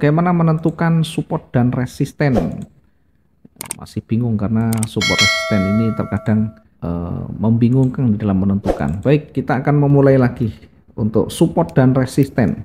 Bagaimana menentukan support dan resisten? Masih bingung karena support resisten ini terkadang uh, membingungkan di dalam menentukan. Baik, kita akan memulai lagi untuk support dan resisten.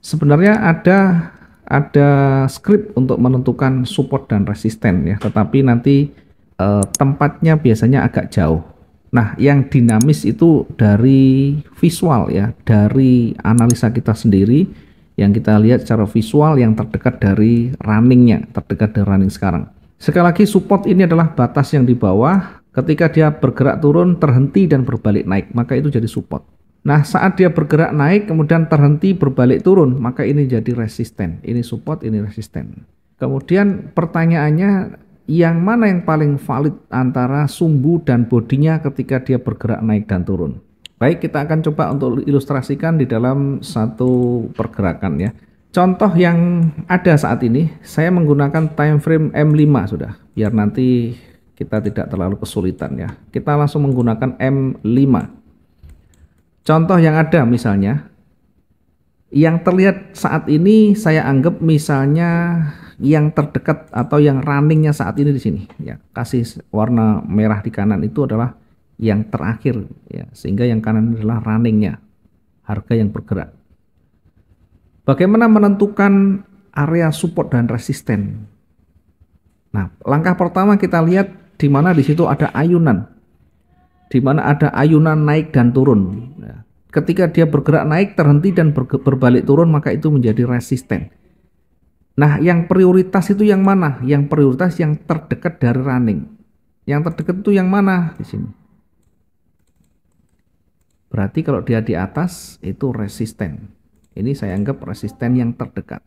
Sebenarnya ada ada script untuk menentukan support dan resisten ya, tetapi nanti uh, tempatnya biasanya agak jauh. Nah, yang dinamis itu dari visual ya, dari analisa kita sendiri yang kita lihat secara visual yang terdekat dari runningnya, terdekat dari running sekarang. Sekali lagi support ini adalah batas yang di bawah, ketika dia bergerak turun, terhenti dan berbalik naik, maka itu jadi support. Nah saat dia bergerak naik kemudian terhenti berbalik turun, maka ini jadi resisten, ini support, ini resisten. Kemudian pertanyaannya yang mana yang paling valid antara sumbu dan bodinya ketika dia bergerak naik dan turun. Baik, kita akan coba untuk ilustrasikan di dalam satu pergerakan ya. Contoh yang ada saat ini, saya menggunakan time frame M5 sudah, biar nanti kita tidak terlalu kesulitan ya. Kita langsung menggunakan M5. Contoh yang ada misalnya, yang terlihat saat ini saya anggap misalnya yang terdekat atau yang runningnya saat ini di sini ya. Kasih warna merah di kanan itu adalah yang terakhir ya sehingga yang kanan adalah runningnya harga yang bergerak bagaimana menentukan area support dan resisten nah langkah pertama kita lihat di mana di situ ada ayunan di mana ada ayunan naik dan turun ya, ketika dia bergerak naik terhenti dan berbalik turun maka itu menjadi resisten Nah, yang prioritas itu yang mana? Yang prioritas yang terdekat dari running. Yang terdekat itu yang mana di sini? Berarti kalau dia di atas itu resisten. Ini saya anggap resisten yang terdekat.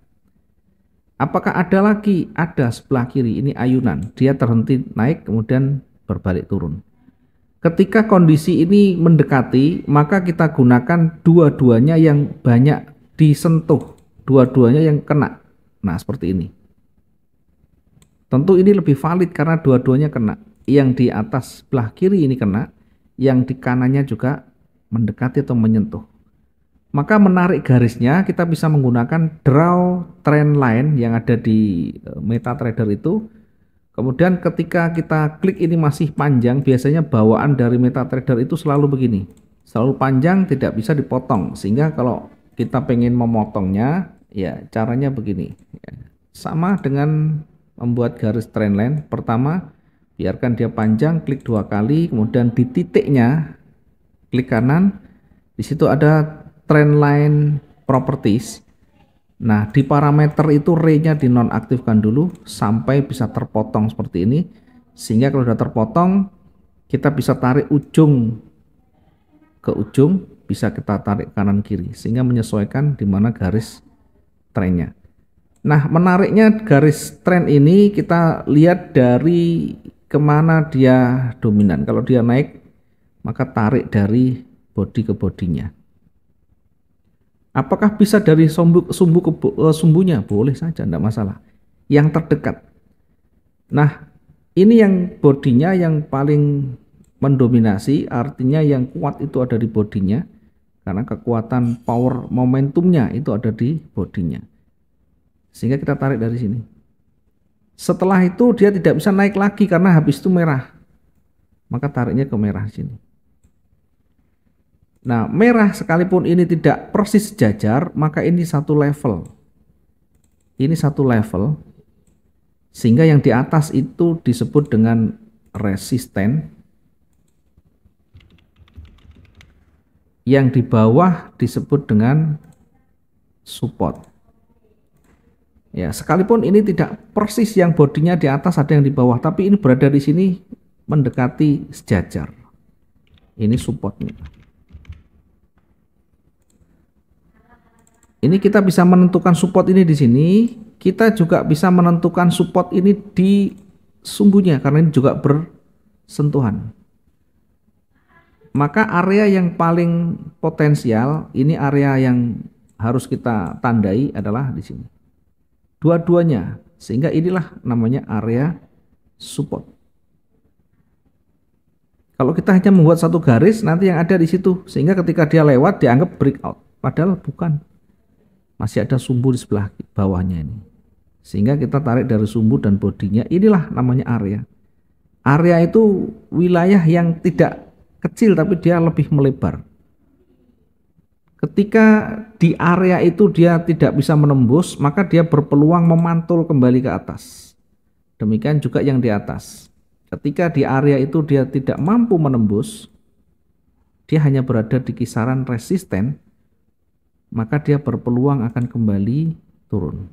Apakah ada lagi? Ada sebelah kiri, ini ayunan. Dia terhenti naik kemudian berbalik turun. Ketika kondisi ini mendekati, maka kita gunakan dua-duanya yang banyak disentuh, dua-duanya yang kena. Nah, seperti ini. Tentu ini lebih valid karena dua-duanya kena. Yang di atas sebelah kiri ini kena, yang di kanannya juga mendekati atau menyentuh. Maka menarik garisnya kita bisa menggunakan draw trend line yang ada di e, MetaTrader itu. Kemudian ketika kita klik ini masih panjang, biasanya bawaan dari MetaTrader itu selalu begini. Selalu panjang, tidak bisa dipotong. Sehingga kalau kita pengen memotongnya, ya caranya begini. Ya, sama dengan membuat garis trend line. Pertama, biarkan dia panjang, klik dua kali, kemudian di titiknya klik kanan di situ ada trendline properties nah di parameter itu range nya dinonaktifkan dulu sampai bisa terpotong seperti ini sehingga kalau sudah terpotong kita bisa tarik ujung ke ujung bisa kita tarik kanan kiri sehingga menyesuaikan di mana garis trennya nah menariknya garis tren ini kita lihat dari kemana dia dominan kalau dia naik maka tarik dari bodi ke bodinya. Apakah bisa dari sumbu, sumbu ke eh, sumbunya? Boleh saja, tidak masalah. Yang terdekat. Nah, ini yang bodinya yang paling mendominasi, artinya yang kuat itu ada di bodinya, karena kekuatan power momentumnya itu ada di bodinya. Sehingga kita tarik dari sini. Setelah itu dia tidak bisa naik lagi karena habis itu merah. Maka tariknya ke merah sini. Nah, merah sekalipun ini tidak persis sejajar, maka ini satu level. Ini satu level. Sehingga yang di atas itu disebut dengan resisten. Yang di bawah disebut dengan support. Ya, sekalipun ini tidak persis yang bodinya di atas ada yang di bawah, tapi ini berada di sini mendekati sejajar. Ini supportnya. Ini kita bisa menentukan support ini di sini. Kita juga bisa menentukan support ini di sumbunya karena ini juga bersentuhan. Maka area yang paling potensial ini area yang harus kita tandai adalah di sini. Dua-duanya. Sehingga inilah namanya area support. Kalau kita hanya membuat satu garis nanti yang ada di situ sehingga ketika dia lewat dianggap breakout padahal bukan masih ada sumbu di sebelah bawahnya ini. Sehingga kita tarik dari sumbu dan bodinya, inilah namanya area. Area itu wilayah yang tidak kecil tapi dia lebih melebar. Ketika di area itu dia tidak bisa menembus, maka dia berpeluang memantul kembali ke atas. Demikian juga yang di atas. Ketika di area itu dia tidak mampu menembus, dia hanya berada di kisaran resisten, maka dia berpeluang akan kembali turun.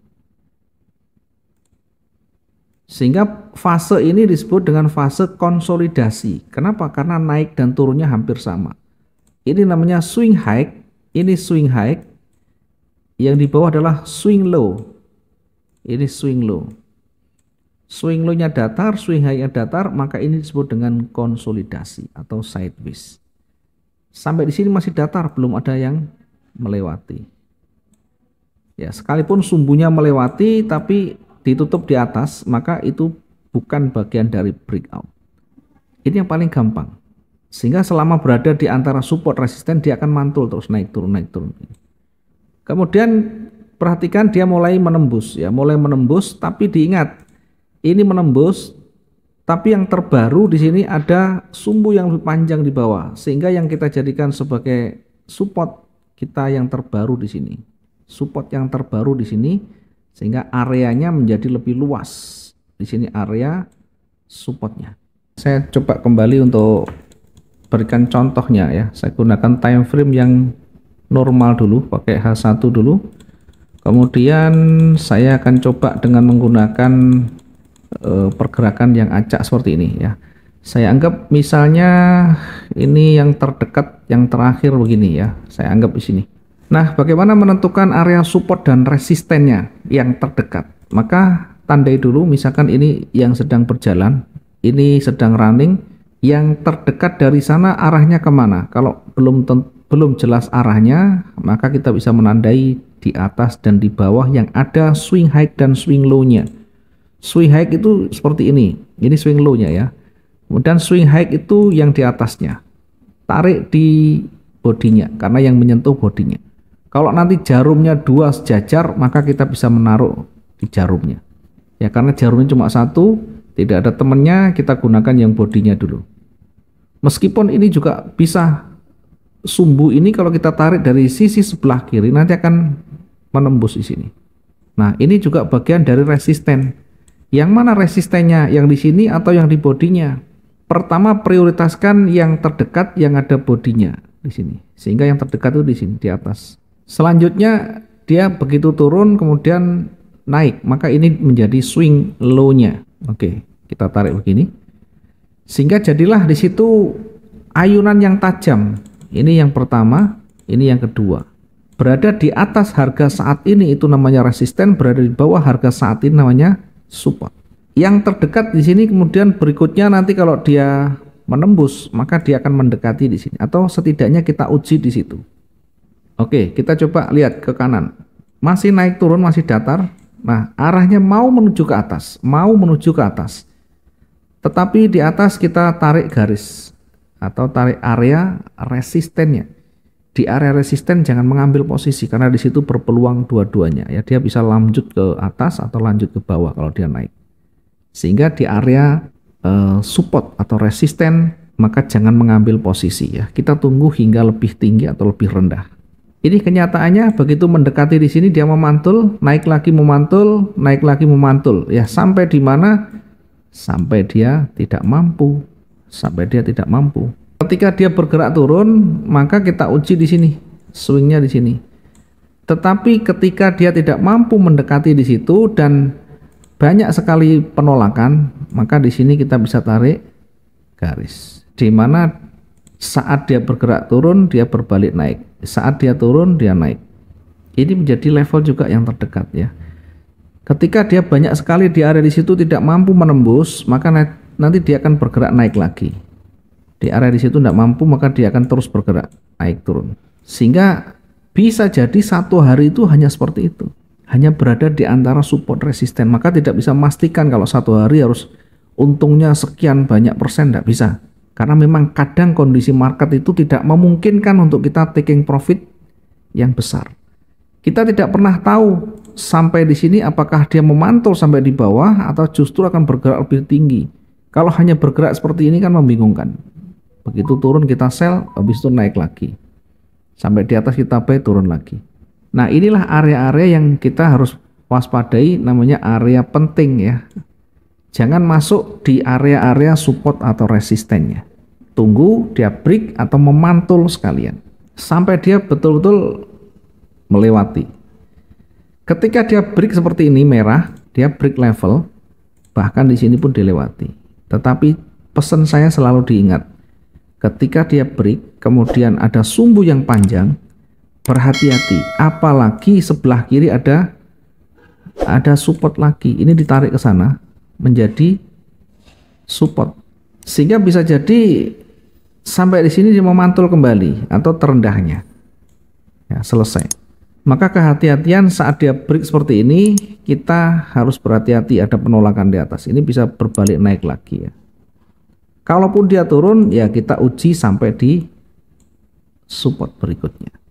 Sehingga fase ini disebut dengan fase konsolidasi. Kenapa? Karena naik dan turunnya hampir sama. Ini namanya swing high, ini swing high. Yang di bawah adalah swing low. Ini swing low. Swing low-nya datar, swing high-nya datar, maka ini disebut dengan konsolidasi atau sideways. Sampai di sini masih datar, belum ada yang melewati. Ya, sekalipun sumbunya melewati tapi ditutup di atas, maka itu bukan bagian dari breakout. Ini yang paling gampang. Sehingga selama berada di antara support resisten dia akan mantul terus naik turun naik turun. Kemudian perhatikan dia mulai menembus ya, mulai menembus tapi diingat ini menembus tapi yang terbaru di sini ada sumbu yang lebih panjang di bawah sehingga yang kita jadikan sebagai support kita yang terbaru di sini, support yang terbaru di sini, sehingga areanya menjadi lebih luas. Di sini area supportnya. Saya coba kembali untuk berikan contohnya ya. Saya gunakan time frame yang normal dulu, pakai H1 dulu. Kemudian saya akan coba dengan menggunakan eh, pergerakan yang acak seperti ini ya. Saya anggap misalnya ini yang terdekat yang terakhir begini ya. Saya anggap di sini. Nah, bagaimana menentukan area support dan resistennya yang terdekat? Maka tandai dulu misalkan ini yang sedang berjalan, ini sedang running, yang terdekat dari sana arahnya kemana? Kalau belum belum jelas arahnya, maka kita bisa menandai di atas dan di bawah yang ada swing high dan swing low-nya. Swing high itu seperti ini. Ini swing low-nya ya. Kemudian swing high itu yang di atasnya. Tarik di bodinya karena yang menyentuh bodinya. Kalau nanti jarumnya dua sejajar maka kita bisa menaruh di jarumnya. Ya karena jarumnya cuma satu, tidak ada temannya, kita gunakan yang bodinya dulu. Meskipun ini juga bisa sumbu ini kalau kita tarik dari sisi sebelah kiri nanti akan menembus di sini. Nah, ini juga bagian dari resisten. Yang mana resistennya? Yang di sini atau yang di bodinya? pertama prioritaskan yang terdekat yang ada bodinya di sini. Sehingga yang terdekat itu di sini di atas. Selanjutnya dia begitu turun kemudian naik, maka ini menjadi swing low-nya. Oke, kita tarik begini. Sehingga jadilah di situ ayunan yang tajam. Ini yang pertama, ini yang kedua. Berada di atas harga saat ini itu namanya resisten, berada di bawah harga saat ini namanya support yang terdekat di sini kemudian berikutnya nanti kalau dia menembus maka dia akan mendekati di sini atau setidaknya kita uji di situ. Oke, kita coba lihat ke kanan. Masih naik turun, masih datar. Nah, arahnya mau menuju ke atas, mau menuju ke atas. Tetapi di atas kita tarik garis atau tarik area resistennya. Di area resisten jangan mengambil posisi karena di situ berpeluang dua-duanya ya. Dia bisa lanjut ke atas atau lanjut ke bawah kalau dia naik. Sehingga di area uh, support atau resisten maka jangan mengambil posisi ya. Kita tunggu hingga lebih tinggi atau lebih rendah. Ini kenyataannya begitu mendekati di sini dia memantul, naik lagi memantul, naik lagi memantul ya sampai di mana? Sampai dia tidak mampu. Sampai dia tidak mampu. Ketika dia bergerak turun, maka kita uji di sini. Swingnya di sini. Tetapi ketika dia tidak mampu mendekati di situ dan banyak sekali penolakan, maka di sini kita bisa tarik garis. Di mana saat dia bergerak turun, dia berbalik naik. Saat dia turun, dia naik. Ini menjadi level juga yang terdekat ya. Ketika dia banyak sekali di area di situ tidak mampu menembus, maka nanti dia akan bergerak naik lagi. Di area di situ tidak mampu, maka dia akan terus bergerak naik turun. Sehingga bisa jadi satu hari itu hanya seperti itu hanya berada di antara support resisten maka tidak bisa memastikan kalau satu hari harus untungnya sekian banyak persen tidak bisa karena memang kadang kondisi market itu tidak memungkinkan untuk kita taking profit yang besar kita tidak pernah tahu sampai di sini apakah dia memantul sampai di bawah atau justru akan bergerak lebih tinggi kalau hanya bergerak seperti ini kan membingungkan begitu turun kita sell habis itu naik lagi sampai di atas kita buy turun lagi Nah, inilah area-area yang kita harus waspadai namanya area penting ya. Jangan masuk di area-area support atau resistennya. Tunggu dia break atau memantul sekalian sampai dia betul-betul melewati. Ketika dia break seperti ini merah, dia break level, bahkan di sini pun dilewati. Tetapi pesan saya selalu diingat, ketika dia break, kemudian ada sumbu yang panjang, berhati-hati apalagi sebelah kiri ada ada support lagi ini ditarik ke sana menjadi support sehingga bisa jadi sampai di sini dia memantul kembali atau terendahnya ya, selesai maka kehati-hatian saat dia break seperti ini kita harus berhati-hati ada penolakan di atas ini bisa berbalik naik lagi ya kalaupun dia turun ya kita uji sampai di support berikutnya